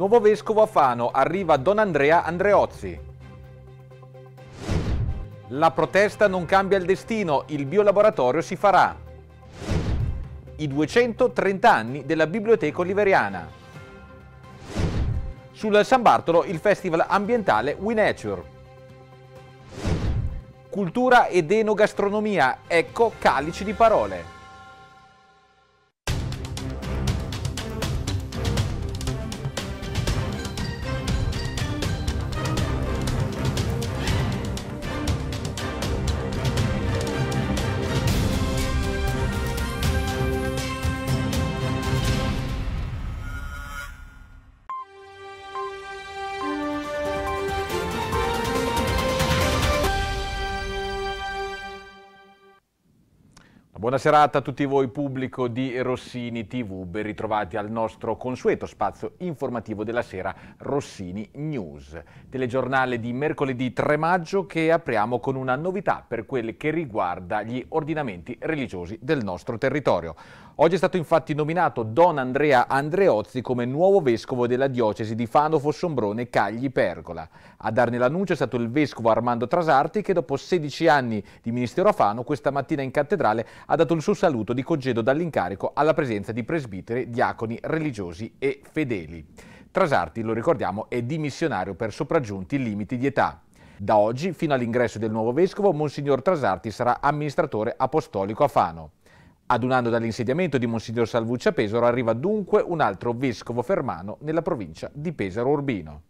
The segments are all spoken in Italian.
Nuovo vescovo a Fano, arriva Don Andrea Andreozzi. La protesta non cambia il destino, il biolaboratorio si farà. I 230 anni della Biblioteca Oliveriana. Sul San Bartolo il festival ambientale We Nature. Cultura ed enogastronomia, ecco calici di parole. Buona serata a tutti voi pubblico di Rossini TV, ben ritrovati al nostro consueto spazio informativo della sera Rossini News, telegiornale di mercoledì 3 maggio che apriamo con una novità per quel che riguarda gli ordinamenti religiosi del nostro territorio. Oggi è stato infatti nominato Don Andrea Andreozzi come nuovo vescovo della diocesi di Fano Fossombrone Cagli Pergola. A darne l'annuncio è stato il vescovo Armando Trasarti che dopo 16 anni di ministero a Fano questa mattina in cattedrale ha dato il suo saluto di congedo dall'incarico alla presenza di presbiteri, diaconi, religiosi e fedeli. Trasarti, lo ricordiamo, è dimissionario per sopraggiunti limiti di età. Da oggi fino all'ingresso del nuovo vescovo, Monsignor Trasarti sarà amministratore apostolico a Fano. Ad un anno dall'insediamento di Monsignor Salvuccia Pesaro arriva dunque un altro vescovo fermano nella provincia di Pesaro Urbino.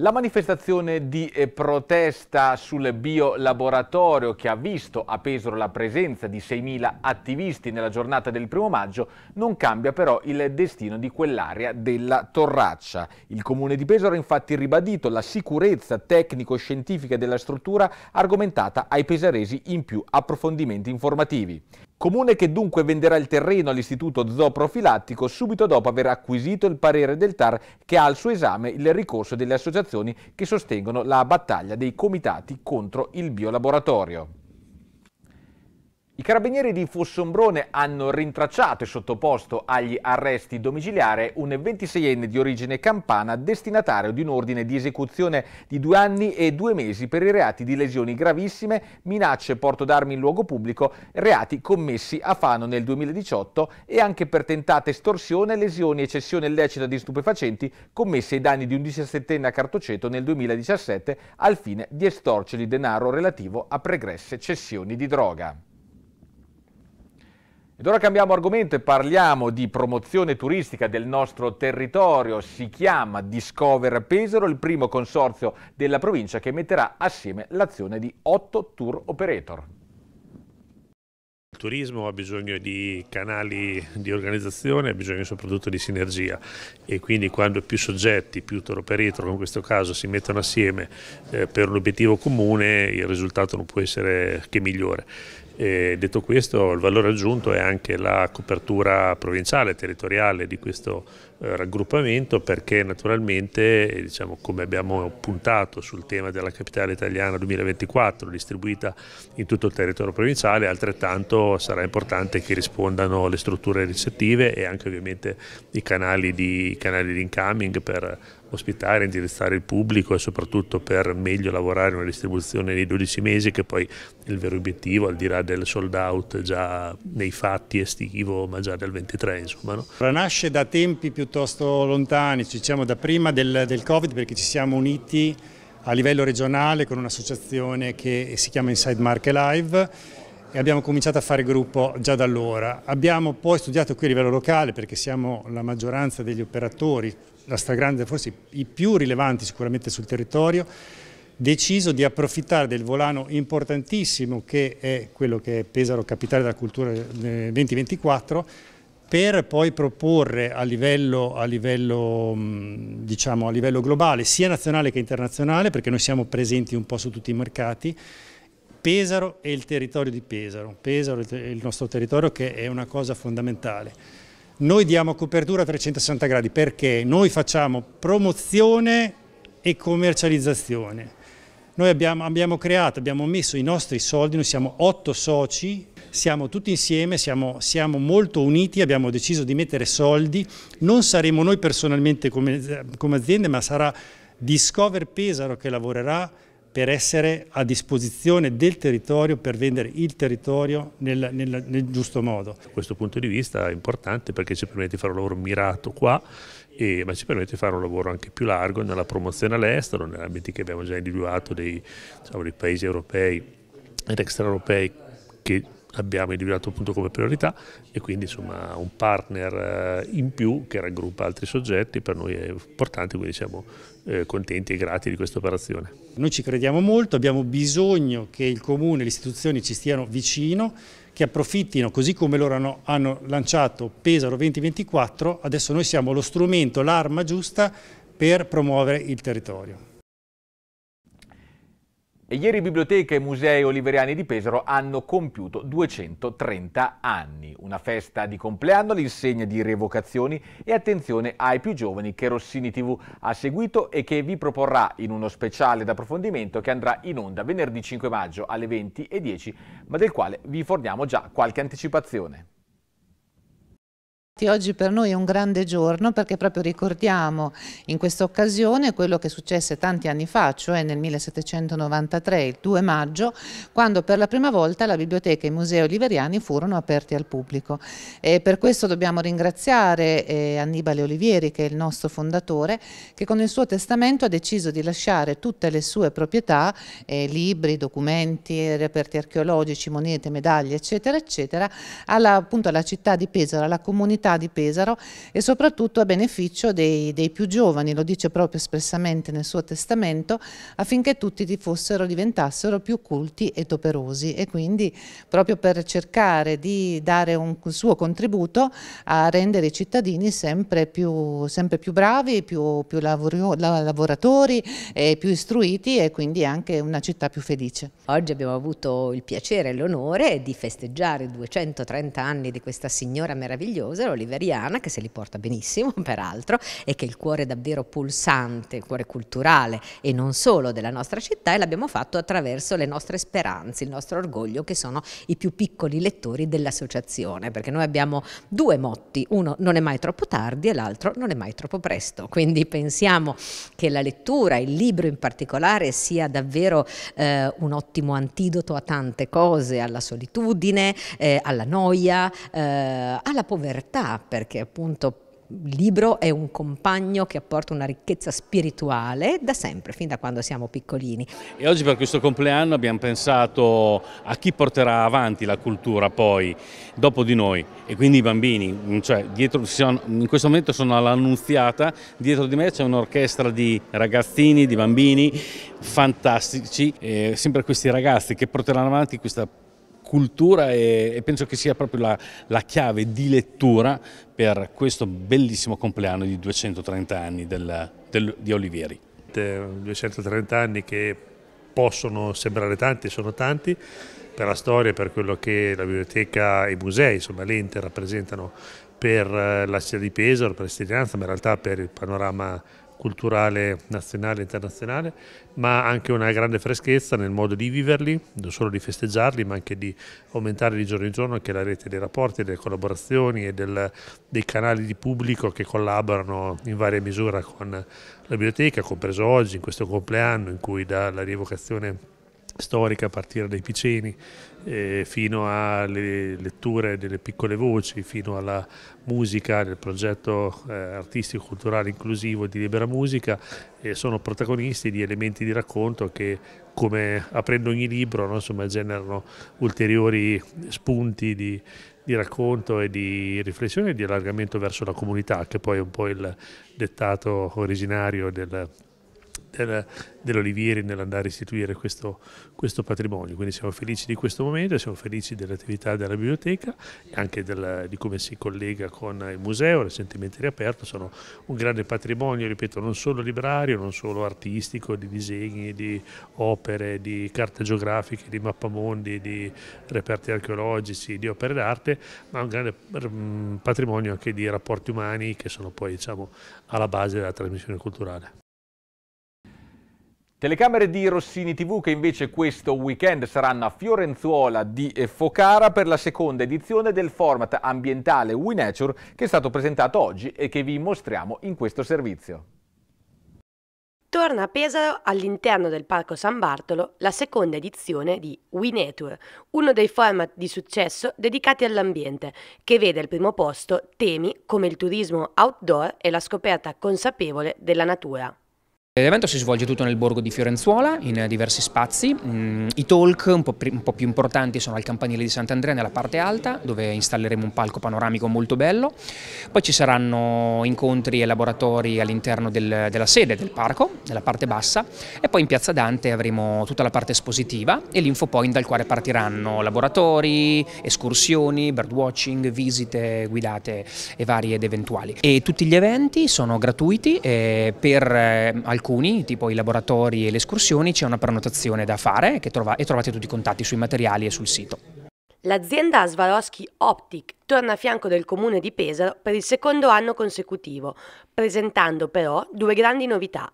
La manifestazione di eh, protesta sul biolaboratorio che ha visto a Pesaro la presenza di 6.000 attivisti nella giornata del primo maggio non cambia però il destino di quell'area della Torraccia. Il comune di Pesaro ha infatti ribadito la sicurezza tecnico-scientifica della struttura argomentata ai pesaresi in più approfondimenti informativi. Comune che dunque venderà il terreno all'istituto zooprofilattico subito dopo aver acquisito il parere del TAR che ha al suo esame il ricorso delle associazioni che sostengono la battaglia dei comitati contro il biolaboratorio. I carabinieri di Fossombrone hanno rintracciato e sottoposto agli arresti domiciliare un 26enne di origine campana destinatario di un ordine di esecuzione di due anni e due mesi per i reati di lesioni gravissime, minacce, porto d'armi in luogo pubblico, reati commessi a Fano nel 2018 e anche per tentata estorsione, lesioni e cessione illecita di stupefacenti commesse ai danni di un 17enne a Cartoceto nel 2017 al fine di estorcergli denaro relativo a pregresse cessioni di droga. Ed ora cambiamo argomento e parliamo di promozione turistica del nostro territorio. Si chiama Discover Pesaro, il primo consorzio della provincia che metterà assieme l'azione di 8 tour operator. Il turismo ha bisogno di canali di organizzazione, ha bisogno soprattutto di sinergia e quindi quando più soggetti, più tour operator, come in questo caso, si mettono assieme eh, per un obiettivo comune, il risultato non può essere che migliore. E detto questo, il valore aggiunto è anche la copertura provinciale, territoriale di questo eh, raggruppamento perché naturalmente, eh, diciamo, come abbiamo puntato sul tema della capitale italiana 2024 distribuita in tutto il territorio provinciale, altrettanto sarà importante che rispondano le strutture ricettive e anche ovviamente i canali di, i canali di incoming per ospitare, indirizzare il pubblico e soprattutto per meglio lavorare una distribuzione nei 12 mesi che poi è il vero obiettivo al di là del sold out già nei fatti estivo ma già del 23 insomma. No? Nasce da tempi piuttosto lontani, diciamo da prima del, del Covid perché ci siamo uniti a livello regionale con un'associazione che si chiama Inside Market Live e abbiamo cominciato a fare gruppo già da allora. Abbiamo poi studiato qui a livello locale perché siamo la maggioranza degli operatori, la stragrande, forse i più rilevanti sicuramente sul territorio, deciso di approfittare del volano importantissimo che è quello che è Pesaro Capitale della Cultura 2024 eh, per poi proporre a livello, a, livello, mm, diciamo, a livello globale, sia nazionale che internazionale, perché noi siamo presenti un po' su tutti i mercati, Pesaro e il territorio di Pesaro. Pesaro è il nostro territorio che è una cosa fondamentale. Noi diamo copertura a 360 gradi perché noi facciamo promozione e commercializzazione. Noi abbiamo, abbiamo, creato, abbiamo messo i nostri soldi, noi siamo otto soci, siamo tutti insieme, siamo, siamo molto uniti, abbiamo deciso di mettere soldi. Non saremo noi personalmente come, eh, come aziende, ma sarà Discover Pesaro che lavorerà per essere a disposizione del territorio, per vendere il territorio nel, nel, nel giusto modo. Da questo punto di vista è importante perché ci permette di fare un lavoro mirato qua, e, ma ci permette di fare un lavoro anche più largo nella promozione all'estero, negli ambiti che abbiamo già individuato dei, diciamo, dei paesi europei ed extraeuropei che abbiamo individuato appunto come priorità e quindi insomma un partner eh, in più che raggruppa altri soggetti per noi è importante, quindi siamo eh, contenti e grati di questa operazione. Noi ci crediamo molto, abbiamo bisogno che il Comune e le istituzioni ci stiano vicino, che approfittino, così come loro hanno, lanciato Pesaro 2024, adesso noi siamo lo strumento, l'arma giusta per promuovere il territorio. E ieri biblioteche e Musei Oliveriani di Pesaro hanno compiuto 230 anni. Una festa di compleanno all'insegna di rievocazioni e attenzione ai più giovani che Rossini TV ha seguito e che vi proporrà in uno speciale d'approfondimento che andrà in onda venerdì 5 maggio alle 20.10, ma del quale vi forniamo già qualche anticipazione. Oggi per noi è un grande giorno perché proprio ricordiamo in questa occasione quello che successe tanti anni fa, cioè nel 1793, il 2 maggio, quando per la prima volta la biblioteca e i musei oliveriani furono aperti al pubblico. E per questo dobbiamo ringraziare eh, Annibale Olivieri, che è il nostro fondatore, che con il suo testamento ha deciso di lasciare tutte le sue proprietà, eh, libri, documenti, reperti archeologici, monete, medaglie, eccetera, eccetera, alla, appunto alla città di Pesaro, alla comunità città di Pesaro e soprattutto a beneficio dei, dei più giovani, lo dice proprio espressamente nel suo testamento, affinché tutti di fossero, diventassero più culti ed operosi e quindi proprio per cercare di dare un suo contributo a rendere i cittadini sempre più, sempre più bravi, più, più lavorio, lavoratori, più istruiti e quindi anche una città più felice. Oggi abbiamo avuto il piacere e l'onore di festeggiare 230 anni di questa signora meravigliosa, oliveriana, che se li porta benissimo peraltro, e che è il cuore davvero pulsante, il cuore culturale e non solo della nostra città, e l'abbiamo fatto attraverso le nostre speranze, il nostro orgoglio, che sono i più piccoli lettori dell'associazione, perché noi abbiamo due motti, uno non è mai troppo tardi e l'altro non è mai troppo presto, quindi pensiamo che la lettura, il libro in particolare, sia davvero eh, un ottimo antidoto a tante cose, alla solitudine, eh, alla noia, eh, alla povertà perché appunto il libro è un compagno che apporta una ricchezza spirituale da sempre, fin da quando siamo piccolini. E oggi per questo compleanno abbiamo pensato a chi porterà avanti la cultura poi, dopo di noi, e quindi i bambini. Cioè, dietro, in questo momento sono all'Annunziata, dietro di me c'è un'orchestra di ragazzini, di bambini fantastici, eh, sempre questi ragazzi che porteranno avanti questa cultura cultura e, e, penso che sia proprio la, la, chiave di lettura per questo bellissimo compleanno di 230 anni del, del, di Olivieri. 230 anni che possono sembrare tanti, sono tanti, per la storia, per quello che la biblioteca e i musei, insomma l'ente rappresentano per eh, la città di Pesaro, per la cittadinanza, ma in realtà per il panorama culturale nazionale e internazionale, ma anche una grande freschezza nel modo di viverli, non solo di festeggiarli, ma anche di aumentare di giorno in giorno anche la rete dei rapporti, delle collaborazioni e del, dei canali di pubblico che collaborano in varia misura con la biblioteca, compreso oggi, in questo compleanno in cui dalla rievocazione storica a partire dai Piceni eh, fino alle letture delle piccole voci, fino alla musica del progetto eh, artistico-culturale inclusivo di Libera Musica eh, sono protagonisti di elementi di racconto che come aprendo ogni libro no, insomma, generano ulteriori spunti di, di racconto e di riflessione e di allargamento verso la comunità che poi è un po' il dettato originario del dell'Olivieri nell'andare a istituire questo, questo, patrimonio. Quindi siamo felici di questo momento, siamo felici dell'attività della biblioteca e anche della, di come si collega con il museo, recentemente riaperto, sono un grande patrimonio, ripeto, non solo librario, non solo artistico, di disegni, di opere, di carte geografiche, di mappamondi, di reperti archeologici, di opere d'arte, ma un grande patrimonio anche di rapporti umani che sono poi diciamo, alla base della trasmissione culturale. Telecamere di Rossini TV che invece questo weekend saranno a Fiorenzuola di eh, Focara per la seconda edizione del format ambientale We che è stato presentato oggi e che vi mostriamo in questo servizio. Torna a Pesaro, all'interno del Parco San Bartolo, la seconda edizione di We uno dei format di successo dedicati all'ambiente, che vede al primo posto temi come il turismo outdoor e la scoperta consapevole della natura. L'evento si svolge tutto nel borgo di Fiorenzuola, in diversi spazi. Mm, I talk un po', un po più importanti sono al campanile di Sant'Andrea nella parte alta, dove installeremo un palco panoramico molto bello. Poi ci saranno incontri e laboratori all'interno del, della sede del parco, nella parte bassa, e poi in Piazza Dante avremo tutta la parte espositiva e l'infopoint dal quale partiranno laboratori, escursioni, birdwatching, visite guidate e varie ed eventuali. E tutti gli eventi sono gratuiti eh, per eh, alcuni alcuni, tipo i laboratori e le escursioni, c'è una prenotazione da fare trova, e trovate tutti i contatti sui materiali e sul sito. L'azienda Swarovski Optic torna a fianco del comune di Pesaro per il secondo anno consecutivo, presentando però due grandi novità.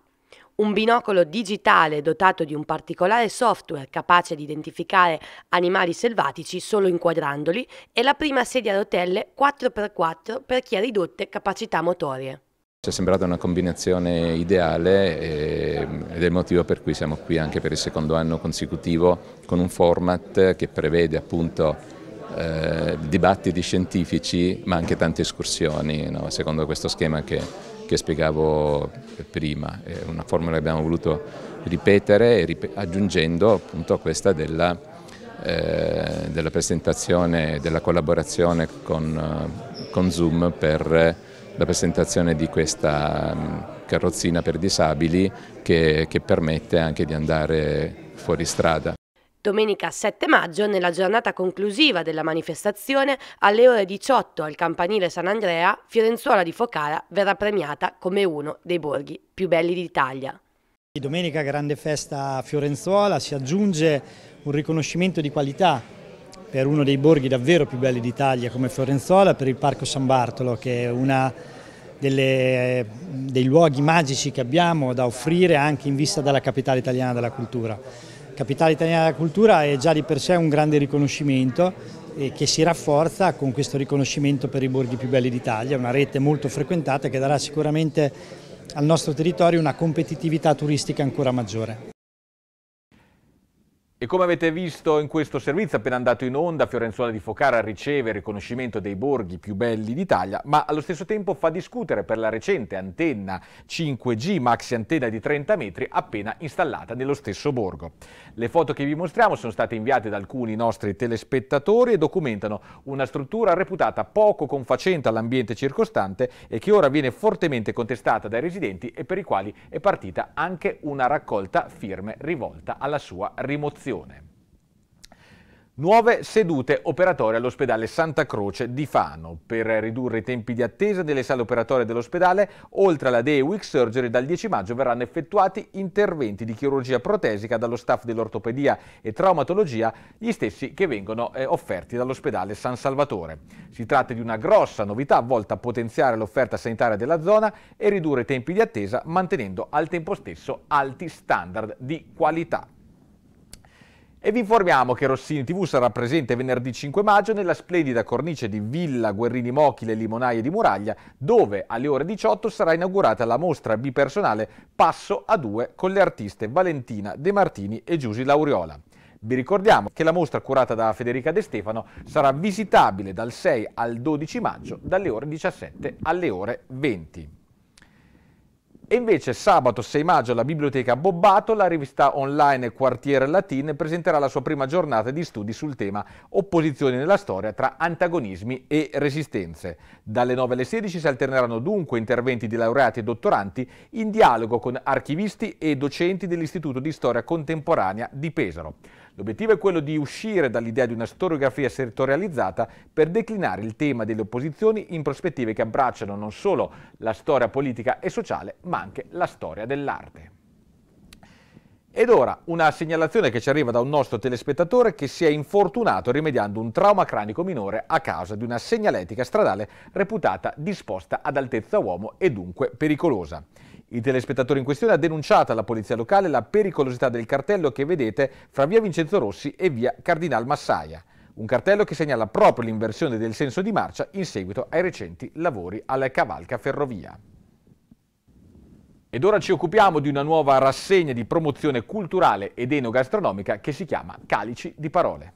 Un binocolo digitale dotato di un particolare software capace di identificare animali selvatici solo inquadrandoli e la prima sedia a rotelle 4x4 per chi ha ridotte capacità motorie. Ci è sembrata una combinazione ideale ehm, ed è il motivo per cui siamo qui anche per il secondo anno consecutivo con un format che prevede appunto eh, dibattiti scientifici ma anche tante escursioni no? secondo questo schema che, che, spiegavo prima. È una formula che abbiamo voluto ripetere aggiungendo appunto questa della, eh, della presentazione, della collaborazione con, con Zoom per la presentazione di questa mm, carrozzina per disabili che, che permette anche di andare fuori strada. Domenica 7 maggio, nella giornata conclusiva della manifestazione, alle ore 18 al campanile San Andrea, Fiorenzuola di Focara verrà premiata come uno dei borghi più belli d'Italia. Domenica grande festa a Fiorenzuola, si aggiunge un riconoscimento di qualità per uno dei borghi davvero più belli d'Italia come Florenzola, per il Parco San Bartolo che è uno dei luoghi magici che abbiamo da offrire anche in vista della capitale italiana della cultura. Capitale italiana della cultura è già di per sé un grande riconoscimento che si rafforza con questo riconoscimento per i borghi più belli d'Italia, una rete molto frequentata che darà sicuramente al nostro territorio una competitività turistica ancora maggiore. E come avete visto in questo servizio appena andato in onda, Fiorenzuola di Focara riceve il riconoscimento dei borghi più belli d'Italia, ma allo stesso tempo fa discutere per la recente antenna 5G maxi antenna di 30 metri appena installata nello stesso borgo. Le foto che vi mostriamo sono state inviate da alcuni nostri telespettatori e documentano una struttura reputata poco confacente all'ambiente circostante e che ora viene fortemente contestata dai residenti e per i quali è partita anche una raccolta firme rivolta alla sua rimozione. Castiglione. Nuove sedute operatorie all'ospedale Santa Croce di Fano per ridurre i tempi di attesa delle sale operatorie dell'ospedale, oltre alla Day Week Surgery dal 10 maggio verranno effettuati interventi di chirurgia protesica dallo staff dell'ortopedia e traumatologia, gli stessi che vengono eh, offerti dall'ospedale San Salvatore. Si tratta di una grossa novità volta a potenziare l'offerta sanitaria della zona e ridurre i tempi di attesa mantenendo al tempo stesso alti standard di qualità. E vi informiamo che Rossini TV sarà presente venerdì 5 maggio nella splendida cornice di Villa Guerrini Mochile Limonaie di Muraglia, dove alle ore 18 sarà inaugurata la mostra bipersonale Passo a due con le artiste Valentina De Martini e Giusi Lauriola. Vi ricordiamo che la mostra curata da Federica De Stefano sarà visitabile dal 6 al 12 maggio dalle ore 17 alle ore 20. E invece sabato 6 maggio alla Biblioteca Bobbato la rivista online Quartiere Latine presenterà la sua prima giornata di studi sul tema Opposizioni nella storia tra antagonismi e resistenze. Dalle 9 alle 16 si alterneranno dunque interventi di laureati e dottoranti in dialogo con archivisti e docenti dell'Istituto di Storia Contemporanea di Pesaro. L'obiettivo è quello di uscire dall'idea di una storiografia settorializzata per declinare il tema delle opposizioni in prospettive che abbracciano non solo la storia politica e sociale, ma anche la storia dell'arte. Ed ora una segnalazione che ci arriva da un nostro telespettatore che si è infortunato rimediando un trauma cranico minore a causa di una segnaletica stradale reputata disposta ad altezza uomo e dunque pericolosa. Il telespettatore in questione ha denunciato alla polizia locale la pericolosità del cartello che vedete fra via Vincenzo Rossi e via Cardinal Massaia. Un cartello che segnala proprio l'inversione del senso di marcia in seguito ai recenti lavori alla cavalca ferrovia. Ed ora ci occupiamo di una nuova rassegna di promozione culturale ed enogastronomica che si chiama Calici di Parole.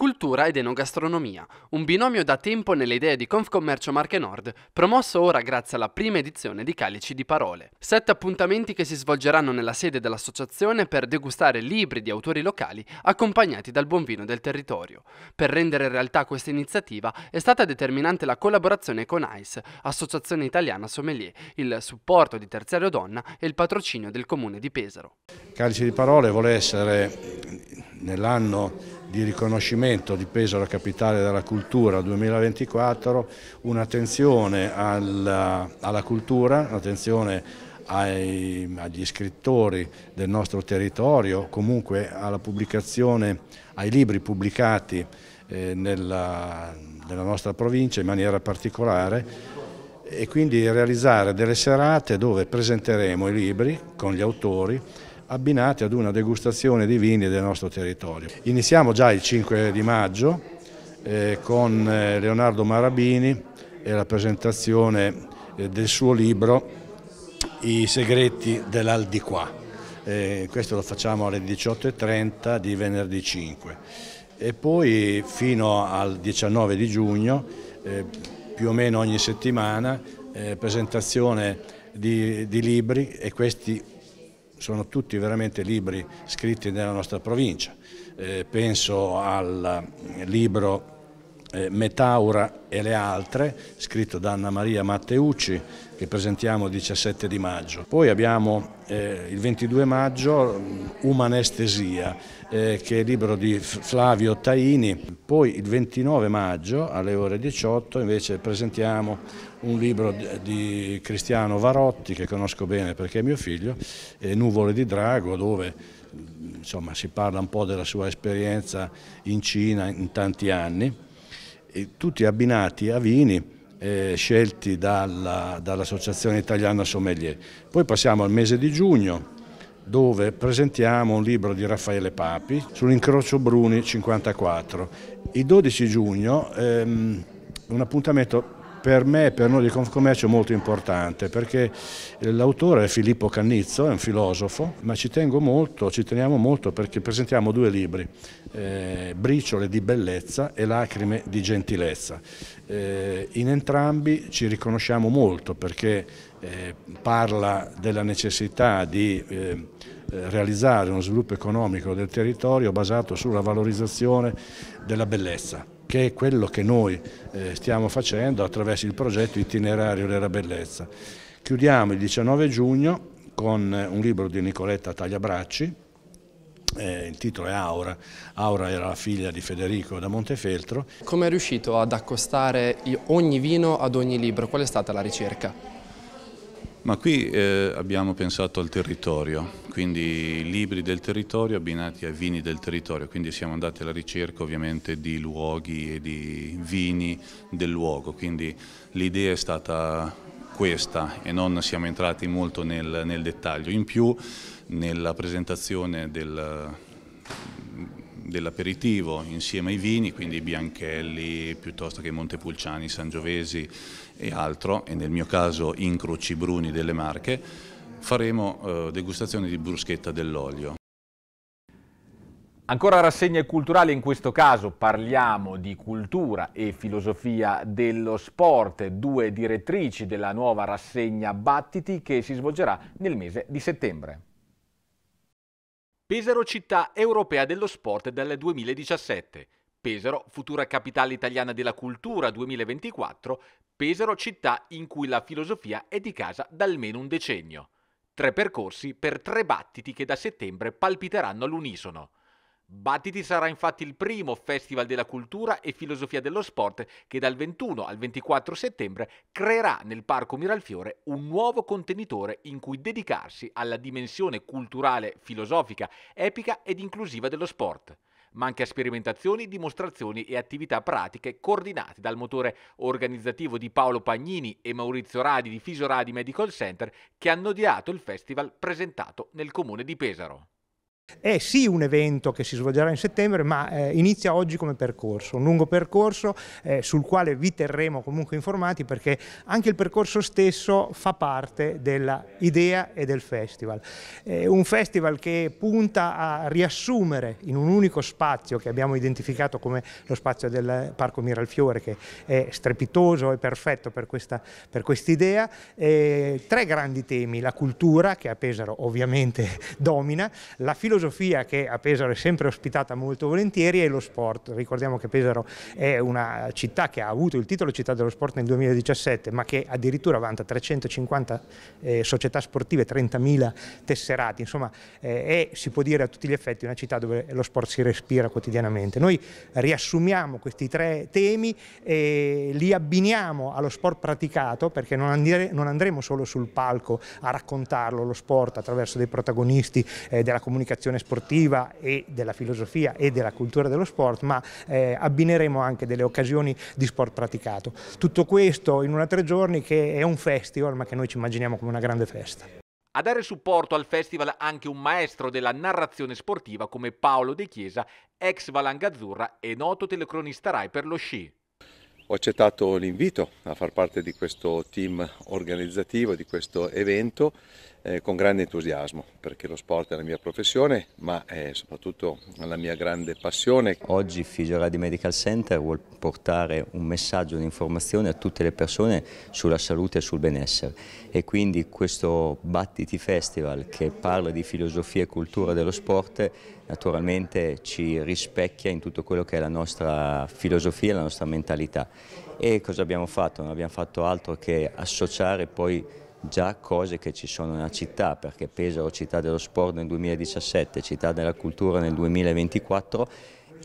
Cultura ed enogastronomia, un binomio da tempo nelle idee di Confcommercio Marche Nord, promosso ora grazie alla prima edizione di Calici di Parole. Sette appuntamenti che si svolgeranno nella sede dell'associazione per degustare libri di autori locali accompagnati dal buon vino del territorio. Per rendere realtà questa iniziativa è stata determinante la collaborazione con ICE, Associazione Italiana Sommelier, il supporto di Terziario Donna e il patrocinio del Comune di Pesaro. Calici di Parole vuole essere nell'anno di riconoscimento di Pesaro Capitale della Cultura 2024, un'attenzione alla, alla, cultura, un'attenzione agli scrittori del nostro territorio, comunque alla pubblicazione, ai libri pubblicati eh, nella, nella nostra provincia in maniera particolare e quindi realizzare delle serate dove presenteremo i libri con gli autori abbinati ad una degustazione di vini del nostro territorio. Iniziamo già il 5 di maggio eh, con eh, Leonardo Marabini e la presentazione eh, del suo libro I segreti dell'Aldiquà. Eh, questo lo facciamo alle 18.30 di venerdì 5 e poi fino al 19 di giugno eh, più o meno ogni settimana eh, presentazione di, di libri e questi sono tutti veramente libri scritti nella nostra provincia. Eh, penso al libro eh, Metaura e le altre, scritto da Anna Maria Matteucci, che presentiamo il 17 di maggio. Poi abbiamo eh, il 22 maggio mm, Umanestesia, eh, che è il libro di Flavio Taini. Poi il 29 maggio alle ore 18 invece presentiamo un libro di Cristiano Varotti, che conosco bene perché è mio figlio, eh, Nuvole di Drago, dove mm, insomma, si parla un po' della sua esperienza in Cina in tanti anni tutti abbinati a vini eh, scelti dall'Associazione dall Italiana Sommelier. Poi passiamo al mese di giugno dove presentiamo un libro di Raffaele Papi sull'incrocio Bruni 54. Il 12 giugno ehm, un appuntamento per me e per noi di Confcommercio molto importante perché l'autore è Filippo Cannizzo, è un filosofo, ma ci tengo molto, ci teniamo molto perché presentiamo due libri, eh, Briciole di bellezza e Lacrime di gentilezza. Eh, in entrambi ci riconosciamo molto perché eh, parla della necessità di eh, eh, realizzare uno sviluppo economico del territorio basato sulla valorizzazione della bellezza che è quello che noi eh, stiamo facendo attraverso il progetto Itinerario della Bellezza. Chiudiamo il 19 giugno con eh, un libro di Nicoletta Tagliabracci, eh, il titolo è Aura, Aura era la figlia di Federico da Montefeltro. Come è riuscito ad accostare ogni vino ad ogni libro? Qual è stata la ricerca? Ma qui eh, abbiamo pensato al territorio, quindi libri del territorio abbinati ai vini del territorio, quindi siamo andati alla ricerca ovviamente di luoghi e di vini del luogo, quindi l'idea è stata questa e non siamo entrati molto nel, nel dettaglio. In più nella presentazione del dell'aperitivo insieme ai vini, quindi Bianchelli piuttosto che Montepulciani, Sangiovesi e altro, e nel mio caso Incroci Bruni delle Marche, faremo eh, degustazione di bruschetta dell'olio. Ancora rassegne culturali, in questo caso parliamo di cultura e filosofia dello sport, due direttrici della nuova rassegna Battiti che si svolgerà nel mese di settembre. Pesaro città europea dello sport dal 2017, Pesaro futura capitale italiana della cultura 2024, Pesaro città in cui la filosofia è di casa da almeno un decennio. Tre percorsi per tre battiti che da settembre palpiteranno all'unisono. Battiti sarà infatti il primo Festival della Cultura e Filosofia dello Sport che dal 21 al 24 settembre creerà nel Parco Miralfiore un nuovo contenitore in cui dedicarsi alla dimensione culturale, filosofica, epica ed inclusiva dello sport ma anche a sperimentazioni, dimostrazioni e attività pratiche coordinate dal motore organizzativo di Paolo Pagnini e Maurizio Radi di Fisoradi Medical Center che hanno odiato il festival presentato nel comune di Pesaro. È sì un evento che si svolgerà in settembre, ma eh, inizia oggi come percorso, un lungo percorso eh, sul quale vi terremo comunque informati perché anche il percorso stesso fa parte dell'idea e del festival. È un festival che punta a riassumere in un unico spazio che abbiamo identificato come lo spazio del Parco Miralfiore che è strepitoso e perfetto per questa per quest idea, tre grandi temi, la cultura che a Pesaro ovviamente domina, la filosofia filosofia che a Pesaro è sempre ospitata molto volentieri è lo sport. Ricordiamo che Pesaro è una città che ha avuto il titolo città dello sport nel 2017, ma che addirittura vanta 350 eh, società sportive, 30.000 tesserati, insomma eh, è, si può dire a tutti gli effetti, una città dove lo sport si respira quotidianamente. Noi riassumiamo questi tre temi e li abbiniamo allo sport praticato, perché non, andre non andremo solo sul palco a raccontarlo, lo sport attraverso dei protagonisti eh, della comunicazione dell'educazione sportiva e della filosofia e della cultura dello sport, ma eh, abbineremo anche delle occasioni di sport praticato. Tutto questo in una tre giorni che è un festival, ma che noi ci immaginiamo come una grande festa. A dare supporto al festival anche un maestro della narrazione sportiva come Paolo De Chiesa, ex Valangazzurra e noto telecronista Rai per lo sci. Ho accettato l'invito a far parte di questo team organizzativo, di questo evento eh, con grande entusiasmo perché lo sport è la mia professione ma è soprattutto la mia grande passione. Oggi Fisioradi Medical Center vuole portare un messaggio, un'informazione a tutte le persone sulla salute e sul benessere e quindi questo Battiti Festival che parla di filosofia e cultura dello sport naturalmente ci rispecchia in tutto quello che è la nostra filosofia, e la nostra mentalità e cosa abbiamo fatto? Non abbiamo fatto altro che associare poi già cose che ci sono nella città, perché Pesaro città dello sport nel 2017, città della cultura nel 2024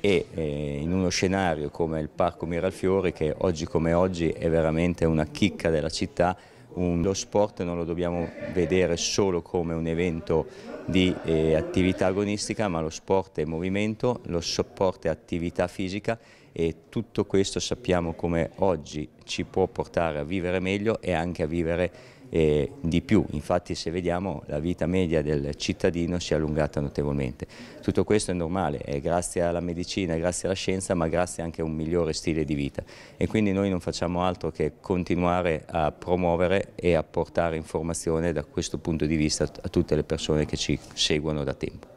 e eh, in uno scenario come il Parco Miralfiori che oggi come oggi è veramente una chicca della città, un, lo sport non lo dobbiamo vedere solo come un evento di eh, attività agonistica, ma lo sport è movimento, lo sport è attività fisica e tutto questo sappiamo come oggi ci può portare a vivere meglio e anche a vivere e di più, infatti se vediamo la vita media del cittadino si è allungata notevolmente. Tutto questo è normale, è grazie alla medicina, grazie alla scienza, ma grazie anche a un migliore stile di vita e quindi noi non facciamo altro che continuare a promuovere e a portare informazione da questo punto di vista a tutte le persone che ci seguono da tempo.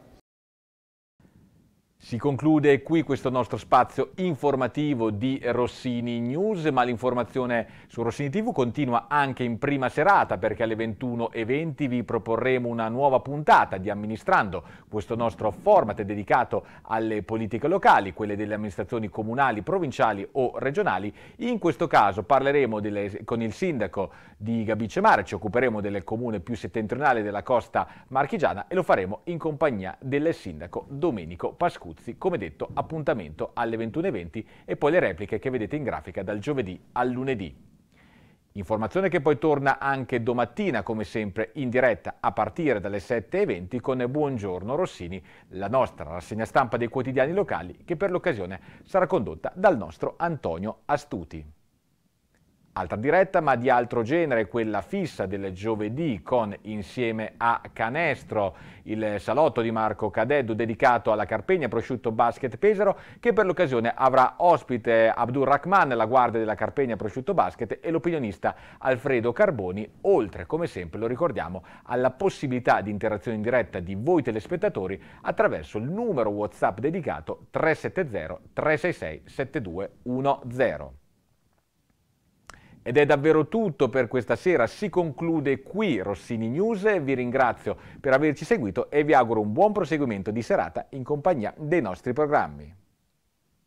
Si conclude qui questo nostro spazio informativo di Rossini News, ma l'informazione su Rossini TV continua anche in prima serata perché alle 21.20 vi proporremo una nuova puntata di Amministrando, questo nostro format dedicato alle politiche locali, quelle delle amministrazioni comunali, provinciali o regionali. In questo caso parleremo delle, con il sindaco di Gabice Mare, ci occuperemo del comune più settentrionale della costa marchigiana e lo faremo in compagnia del sindaco Domenico Pascuti. Saluzzi. Come detto, appuntamento alle 21.20 e poi le repliche che vedete in grafica dal giovedì al lunedì. Informazione che poi torna anche domattina, come sempre, in diretta a partire dalle 7.20 con Buongiorno Rossini, la nostra rassegna stampa dei quotidiani locali che per l'occasione sarà condotta dal nostro Antonio Astuti. Altra diretta ma di altro genere, quella fissa del giovedì con Insieme a Canestro, il salotto di Marco Cadeddu dedicato alla Carpegna Prosciutto Basket Pesaro che per l'occasione avrà ospite Abdul Rahman, la guardia della Carpegna Prosciutto Basket e l'opinionista Alfredo Carboni, oltre come sempre lo ricordiamo alla possibilità di interazione in diretta di voi telespettatori attraverso il numero WhatsApp dedicato 370 366 7210. Ed è davvero tutto per questa sera, si conclude qui Rossini News, vi ringrazio per averci seguito e vi auguro un buon proseguimento di serata in compagnia dei nostri programmi.